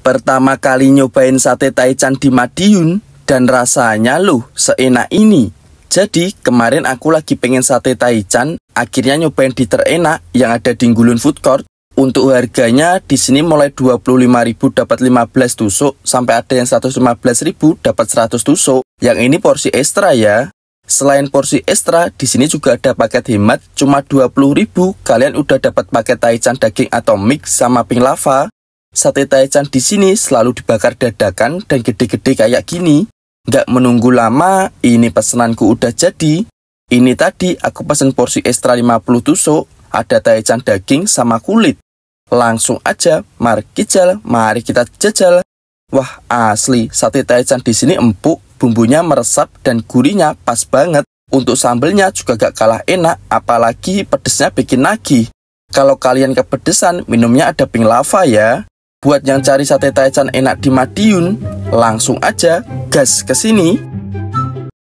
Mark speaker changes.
Speaker 1: Pertama kali nyobain sate taichan di Madiun dan rasanya loh seenak ini. Jadi kemarin aku lagi pengen sate taichan, akhirnya nyobain di terenak yang ada di Gulun Food Court. Untuk harganya di sini mulai 25.000 dapat 15 tusuk sampai ada yang 115.000 dapat 100 tusuk. Yang ini porsi ekstra ya. Selain porsi ekstra, di sini juga ada paket hemat cuma 20.000 kalian udah dapat paket taichan daging atau mix sama pink lava Sate taichan di sini selalu dibakar dadakan dan gede-gede kayak gini. Nggak menunggu lama, ini pesenanku udah jadi. Ini tadi aku pesen porsi ekstra 50 tusuk, ada taichan daging sama kulit. Langsung aja, mari kijal, mari kita jajal. Wah, asli, sate taichan di sini empuk, bumbunya meresap dan gurihnya pas banget. Untuk sambelnya juga gak kalah enak, apalagi pedesnya bikin nagih. Kalau kalian kepedesan, minumnya ada pink lava ya. Buat yang cari sate taichan enak di Madiun, langsung aja gas ke sini.